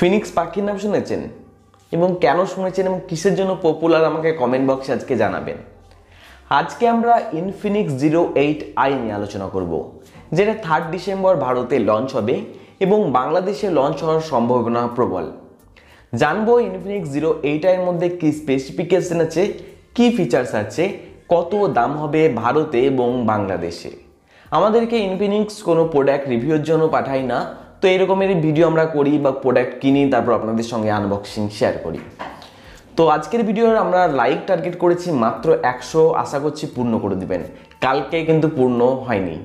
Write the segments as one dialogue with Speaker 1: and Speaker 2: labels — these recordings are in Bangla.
Speaker 1: ফিনিক্স পাখির নাম শুনেছেন এবং কেন শুনেছেন এবং কিসের জন্য পপুলার আমাকে কমেন্ট বক্সে আজকে জানাবেন আজকে আমরা ইনফিনিক্স জিরো এইট আই নিয়ে আলোচনা করব যেটা থার্ড ডিসেম্বর ভারতে লঞ্চ হবে এবং বাংলাদেশে লঞ্চ হওয়ার সম্ভাবনা প্রবল জানবো ইনফিনিক্স জিরো এইট আইয়ের মধ্যে কী স্পেসিফিকেশন আছে কী ফিচার্স আছে কত দাম হবে ভারতে এবং বাংলাদেশে আমাদেরকে ইনফিনিক্স কোনো প্রোডাক্ট রিভিউর জন্য পাঠায় না তো এরকমের ভিডিও আমরা করি বা প্রোডাক্ট কিনি তারপর আপনাদের সঙ্গে আনবক্সিং শেয়ার করি তো আজকের ভিডিওর আমরা লাইক টার্গেট করেছি মাত্র একশো আশা করছি পূর্ণ করে দিবেন কালকে কিন্তু পূর্ণ হয়নি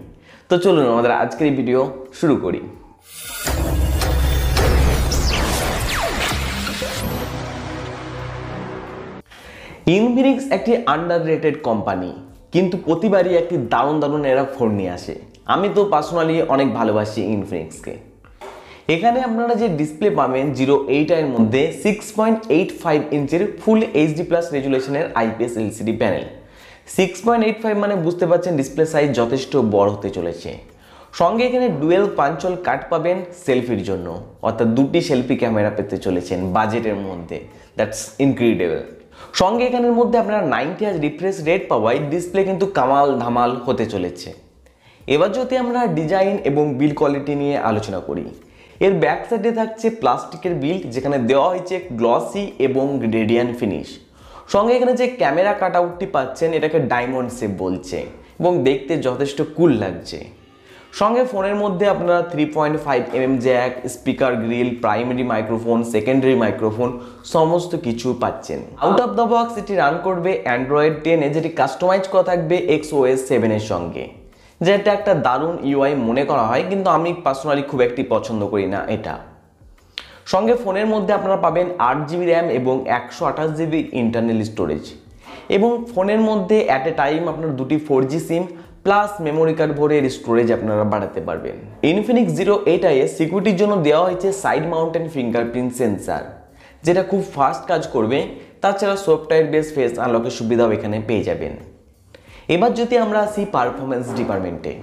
Speaker 1: তো চলুন আমাদের আজকের ভিডিও শুরু করি ইনফিনিক্স একটি আন্ডার রেটেড কোম্পানি কিন্তু প্রতিবারই একটি দারুণ দারুণ এরা ফোন নিয়ে আসে আমি তো পার্সোনালি অনেক ভালোবাসি ইনফিনিক্সকে এখানে আপনারা যে ডিসপ্লে পাবেন জিরো এইটের মধ্যে সিক্স পয়েন্ট এইট ফাইভ ইঞ্চের ফুল এইচডি প্লাস রেজুলেশনের IPS LCD panel six point eight five মানে বুঝতে পারছেন ডিসপ্লে সাইজ যথেষ্ট বড় হতে চলেছে সঙ্গে এখানে ডুয়েল পাঞ্চল কাট পাবেন সেলফির জন্য অর্থাৎ দুটি সেলফি ক্যামেরা পেতে চলেছেন বাজেটের মধ্যে দ্যাটস ইনক্রিডিবল সঙ্গে এখানের মধ্যে আপনারা নাইনটি আজ রিফ্রেশ রেট পাওয়ায় ডিসপ্লে কিন্তু কামাল ধামাল হতে চলেছে এবার যদি আমরা ডিজাইন এবং বিল কোয়ালিটি নিয়ে আলোচনা করি এর ব্যাক সাইডে থাকছে প্লাস্টিকের বিল্ড যেখানে দেওয়া হয়েছে গ্লসি এবং রেডিয়ান ফিনিশ সঙ্গে এখানে যে ক্যামেরা কাট আউটটি পাচ্ছেন এটাকে ডায়মন্ড সেপ বলছে এবং দেখতে যথেষ্ট কুল লাগছে সঙ্গে ফোনের মধ্যে আপনারা three point five M jack speaker grille primary microphone secondary microphone সমস্ত কিছু পাচ্ছেন আউট অফ দ্য বক্স এটি রান করবে অ্যান্ড্রয়েড টেনে যেটি কাস্টমাইজ করা থাকবে এক্স ওএস সেভেনের সঙ্গে যেটা একটা দারুণ ইউআই মনে করা হয় কিন্তু আমি পার্সোনালি খুব একটি পছন্দ করি না এটা সঙ্গে ফোনের মধ্যে আপনারা পাবেন আট জিবি র্যাম এবং একশো আঠাশ জিবি ইন্টারনাল স্টোরেজ এবং ফোনের মধ্যে অ্যাট এ টাইম আপনার দুটি four G SIM plus memory card ভরে এর স্টোরেজ আপনারা বাড়াতে পারবেন ইনফিনিক্স জিরো এটায় সিকিউরিটির জন্য দেওয়া হয়েছে সাইড মাউন্টেন ফিঙ্গারপ্রিন্ট সেন্সার যেটা খুব ফাস্ট কাজ করবে তাছাড়া সফটওয়্যার বেস ফেস আনলকের সুবিধাও এখানে পেয়ে যাবেন এবার যদি আমরা আসি পারফরমেন্স ডিপার্টমেন্টে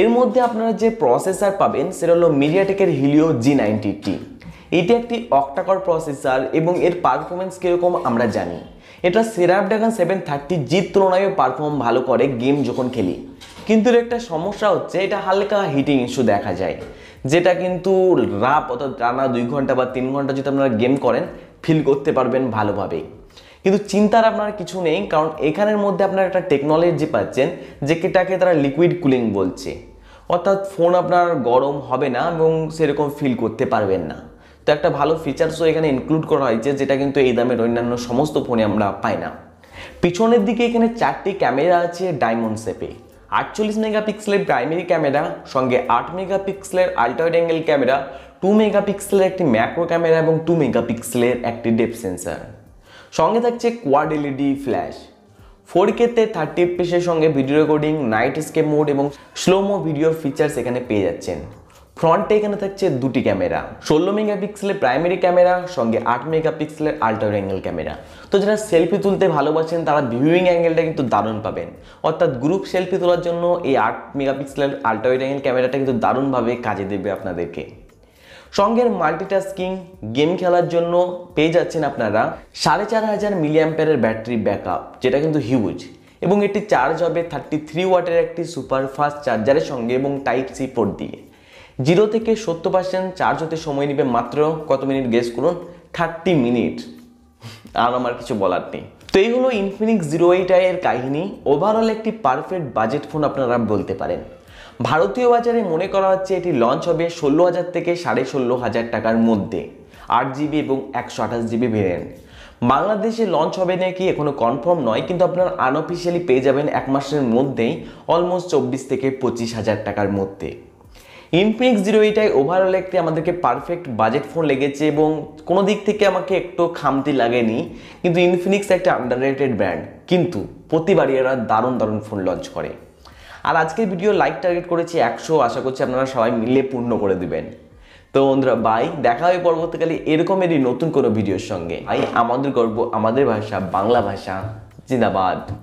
Speaker 1: এর মধ্যে আপনারা যে প্রসেসার পাবেন সেটা হলো মিডিয়াটেকের হিলিও জি নাইনটি টি এটি একটি অক্টাকর প্রসেসার এবং এর পারফরমেন্স কীরকম আমরা জানি এটা সেরাপ সেরাপড্রাগন সেভেন থার্টি জি তুলনায় পারফর্ম ভালো করে গেম যখন খেলি কিন্তু এর একটা সমস্যা হচ্ছে এটা হালকা হিটিং ইস্যু দেখা যায় যেটা কিন্তু রাপ অর্থাৎ টানা দুই ঘন্টা বা তিন ঘন্টা যদি আপনারা গেম করেন ফিল করতে পারবেন ভালোভাবেই কিন্তু চিন্তার আপনার কিছু নেই কারণ এখানের মধ্যে আপনার একটা টেকনোলজি পাচ্ছেন কেটাকে তারা লিকুইড কুলিং বলছে অর্থাৎ ফোন আপনার গরম হবে না এবং সেরকম ফিল করতে পারবেন না তো একটা ভালো ফিচার্সও এখানে ইনক্লুড করা হয়েছে যেটা কিন্তু এই দামের অন্যান্য সমস্ত ফোনে আমরা পাই না পিছনের দিকে এখানে চারটি ক্যামেরা আছে ডায়মন্ড শেপে আটচল্লিশ মেগাপিক্সেলের প্রাইমারি ক্যামেরা সঙ্গে আট মেগাপিক্সেলের আলট্রাইড অ্যাঙ্গেল ক্যামেরা টু মেগাপিক্সেলের একটি ম্যাক্রো ক্যামেরা এবং টু মেগাপিক্সেলের একটি ডেপ সেন্সার সঙ্গে থাকছে কোয়াড এলইডি ফ্ল্যাশ ফোর কেতে থার্টি এফপিসের সঙ্গে video recording nightscape mode এবং স্লোমো ভিডিওর ফিচার্স এখানে পেয়ে যাচ্ছেন ফ্রন্টে এখানে থাকছে দুটি ক্যামেরা ষোলো মেগাপিক্সেলের প্রাইমারি ক্যামেরা সঙ্গে আট মেগাপিক্সেলের আল্ট্রা অ্যাঙ্গেল ক্যামেরা তো যারা সেলফি তুলতে ভালোবাসেন তারা ভিউইং অ্যাঙ্গেলটা কিন্তু দারুণ পাবেন অর্থাৎ গ্রুপ সেলফি তোলার জন্য এই আট মেগাপিক্সেলের আল্ট্রা অ্যাঙ্গেল ক্যামেরাটা কিন্তু দারুণভাবে কাজে দেবে আপনাদেরকে সঙ্গের মাল্টিটাস্কিং গেম খেলার জন্য পেয়ে যাচ্ছেন আপনারা সাড়ে চার হাজার মিলিয়াম্পেয়ারের ব্যাটারি ব্যাকআপ যেটা কিন্তু হিউজ এবং এটি চার্জ হবে থার্টি থ্রি ওয়াটের একটি সুপার ফাস্ট চার্জারের সঙ্গে এবং টাইপ সি পোর্ট দিয়ে জিরো থেকে সত্তর পার্সেন্ট চার্জ হতে সময় নেবে মাত্র কত মিনিট গেস করুন থার্টি মিনিট আর আমার কিছু বলার নেই তো এই হলো ইনফিনিক্স জিরো এইট এর কাহিনী ওভারঅল একটি পারফেক্ট বাজেট ফোন আপনারা বলতে পারেন ভারতীয় বাজারে মনে করা হচ্ছে এটি লঞ্চ হবে ষোলো হাজার থেকে সাড়ে ষোলো হাজার টাকার মধ্যে আট জিবি এবং একশো আঠাশ জিবি ভেরিয়েন্ট বাংলাদেশে লঞ্চ হবে নাকি এখনও কনফার্ম নয় কিন্তু আপনার আনঅফিসিয়ালি পেয়ে যাবেন এক মাসের মধ্যেই অলমোস্ট চব্বিশ থেকে পঁচিশ হাজার টাকার মধ্যে ইনফিনিক্স জিরো এইটাই ওভারঅল একটি আমাদেরকে পারফেক্ট বাজেট ফোন লেগেছে এবং কোনো দিক থেকে আমাকে একটু খামতি লাগেনি কিন্তু ইনফিনিক্স একটা আন্ডার ব্র্যান্ড কিন্তু প্রতিবারই এরা দারুণ দারুণ ফোন লঞ্চ করে আর আজকের ভিডিও লাইক টার্গেট করেছি একশো আশা করছি আপনারা সবাই মিলে পূর্ণ করে দেবেন তো বন্ধুরা বাই দেখা হবে পরবর্তীকালে এরকমেরই নতুন কোনো ভিডিওর সঙ্গে আই আমাদের গর্ব আমাদের ভাষা বাংলা ভাষা জিন্দাবাদ